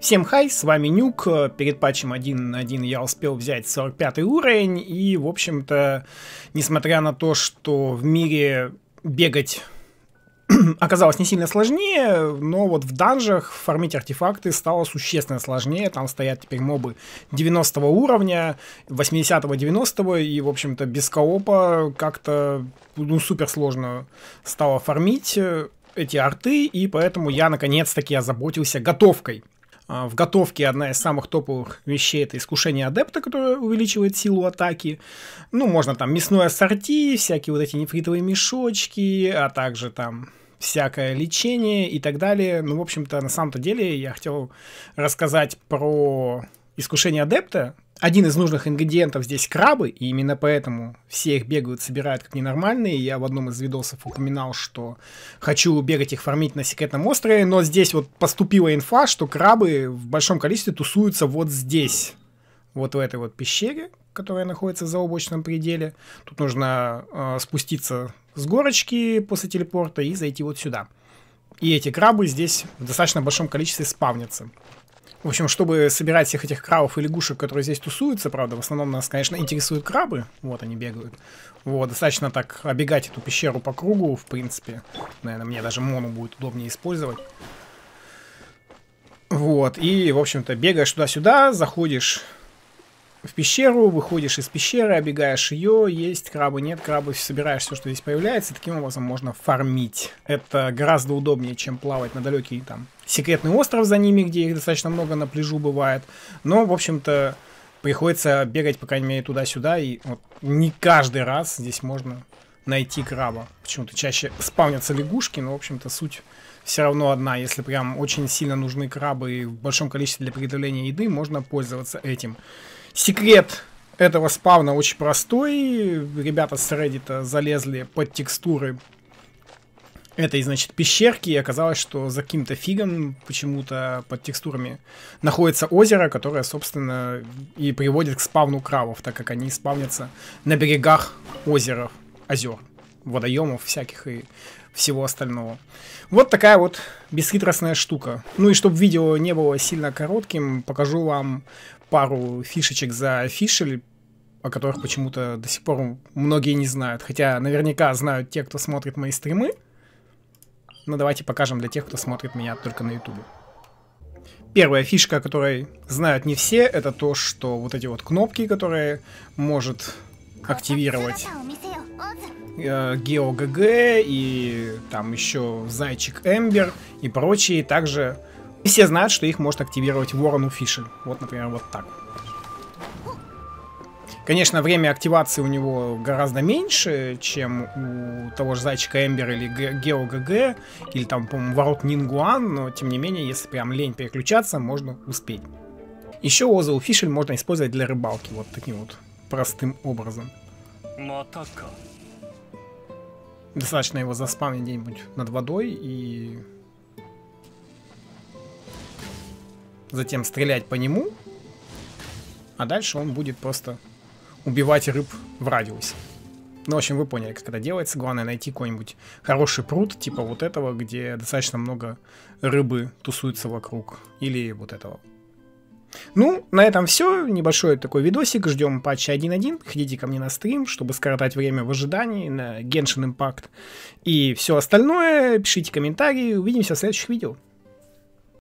Всем хай, с вами Нюк. Перед патчем 1.1 я успел взять 45 уровень, и, в общем-то, несмотря на то, что в мире бегать оказалось не сильно сложнее, но вот в данжах фармить артефакты стало существенно сложнее. Там стоят теперь мобы 90 уровня, 80-го, 90 и, в общем-то, без коопа как-то ну, супер сложно стало фармить э, эти арты, и поэтому я наконец-таки озаботился готовкой. А, в готовке одна из самых топовых вещей это искушение адепта, которое увеличивает силу атаки. Ну, можно там мясное ассорти, всякие вот эти нефритовые мешочки, а также там всякое лечение и так далее. Ну, в общем-то, на самом-то деле я хотел рассказать про искушение адепта, один из нужных ингредиентов здесь крабы, и именно поэтому все их бегают, собирают как ненормальные. Я в одном из видосов упоминал, что хочу бегать их фармить на секретном острове, но здесь вот поступила инфа, что крабы в большом количестве тусуются вот здесь, вот в этой вот пещере, которая находится за облачном пределе. Тут нужно э, спуститься с горочки после телепорта и зайти вот сюда. И эти крабы здесь в достаточно большом количестве спавнятся. В общем, чтобы собирать всех этих крабов и лягушек, которые здесь тусуются, правда, в основном нас, конечно, интересуют крабы. Вот они бегают. Вот, достаточно так обегать эту пещеру по кругу, в принципе. Наверное, мне даже мону будет удобнее использовать. Вот, и, в общем-то, бегаешь туда-сюда, заходишь в пещеру, выходишь из пещеры, обегаешь ее, есть крабы, нет крабов, собираешь все, что здесь появляется. Таким образом можно фармить. Это гораздо удобнее, чем плавать на далекий там секретный остров за ними, где их достаточно много на пляжу бывает. Но, в общем-то, приходится бегать, по крайней мере, туда-сюда, и вот не каждый раз здесь можно найти краба. Почему-то чаще спавнятся лягушки, но, в общем-то, суть все равно одна. Если прям очень сильно нужны крабы в большом количестве для приготовления еды, можно пользоваться этим. Секрет этого спавна очень простой. Ребята с Reddit залезли под текстуры этой, значит, пещерки, и оказалось, что за каким-то фигом почему-то под текстурами находится озеро, которое, собственно, и приводит к спавну крабов, так как они спавнятся на берегах озеров, озер, водоемов всяких и всего остального. Вот такая вот бесхитростная штука. Ну и чтобы видео не было сильно коротким, покажу вам пару фишечек за фишель, о которых почему-то до сих пор многие не знают. Хотя наверняка знают те, кто смотрит мои стримы. Но давайте покажем для тех, кто смотрит меня только на ютубе. Первая фишка, о которой знают не все, это то, что вот эти вот кнопки, которые может активировать Э, Гео ГГ и там еще Зайчик Эмбер и прочие также все знают, что их может активировать Ворону Фиши. Вот, например, вот так. Конечно, время активации у него гораздо меньше, чем у того же Зайчика Эмбер или Гео ГГ, или там, по-моему, Ворот Нингуан, но, тем не менее, если прям лень переключаться, можно успеть. Еще Озл Фишель можно использовать для рыбалки, вот таким вот простым образом. Достаточно его заспамить где-нибудь над водой и... Затем стрелять по нему. А дальше он будет просто убивать рыб в радиусе. Ну, в общем, вы поняли, как это делается. Главное найти какой-нибудь хороший пруд, типа вот этого, где достаточно много рыбы тусуется вокруг. Или вот этого. Ну, на этом все. Небольшой такой видосик. Ждем патча 1.1. Ходите ко мне на стрим, чтобы скоротать время в ожидании на Genshin Impact и все остальное. Пишите комментарии. Увидимся в следующих видео.